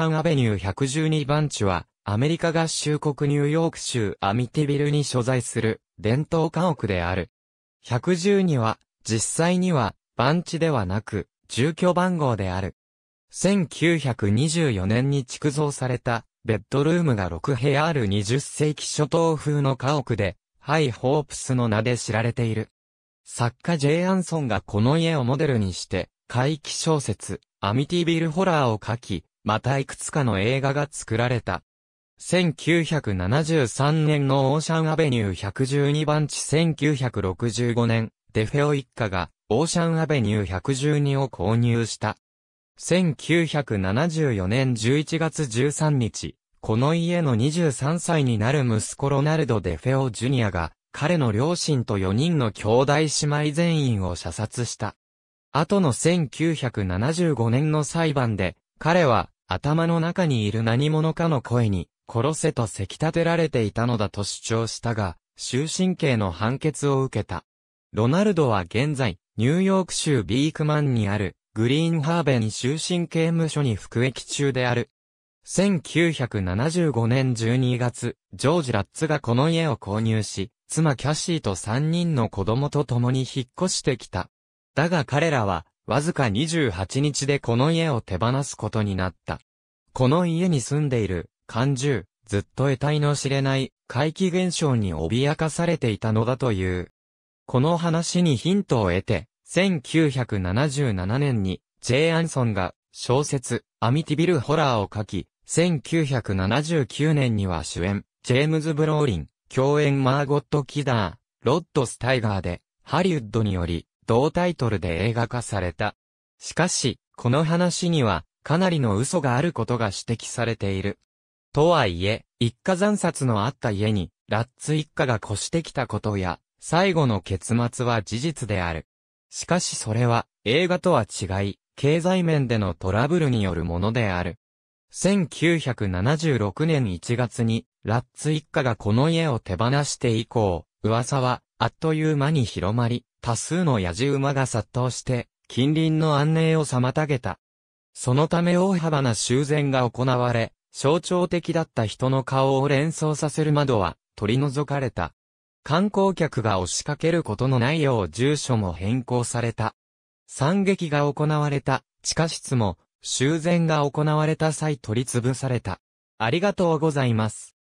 タンアベニュー112番地は、アメリカ合衆国ニューヨーク州アミティビルに所在する伝統家屋である。112は、実際には、番地ではなく、住居番号である。1924年に築造された、ベッドルームが6部屋ある20世紀初頭風の家屋で、ハイ・ホープスの名で知られている。作家ジェイ・アンソンがこの家をモデルにして、怪奇小説、アミティビルホラーを書き、またいくつかの映画が作られた。1973年のオーシャンアベニュー112番地1965年、デフェオ一家がオーシャンアベニュー112を購入した。1974年11月13日、この家の23歳になる息子ロナルド・デフェオ・ジュニアが、彼の両親と4人の兄弟姉妹全員を射殺した。後の1975年の裁判で、彼は、頭の中にいる何者かの声に、殺せとせき立てられていたのだと主張したが、終身刑の判決を受けた。ロナルドは現在、ニューヨーク州ビークマンにある、グリーンハーベン終身刑務所に服役中である。1975年12月、ジョージ・ラッツがこの家を購入し、妻キャシーと3人の子供と共に引っ越してきた。だが彼らは、わずか28日でこの家を手放すことになった。この家に住んでいる、感獣、ずっと得体の知れない怪奇現象に脅かされていたのだという。この話にヒントを得て、1977年に、ジェイ・アンソンが小説、アミティビル・ホラーを書き、1979年には主演、ジェームズ・ブローリン、共演マーゴット・キダー、ロッド・スタイガーで、ハリウッドにより、同タイトルで映画化された。しかし、この話には、かなりの嘘があることが指摘されている。とはいえ、一家惨殺のあった家に、ラッツ一家が越してきたことや、最後の結末は事実である。しかしそれは、映画とは違い、経済面でのトラブルによるものである。1976年1月に、ラッツ一家がこの家を手放して以降、噂は、あっという間に広まり、多数の野じ馬が殺到して、近隣の安寧を妨げた。そのため大幅な修繕が行われ、象徴的だった人の顔を連想させる窓は取り除かれた。観光客が押しかけることのないよう住所も変更された。惨劇が行われた地下室も修繕が行われた際取り潰された。ありがとうございます。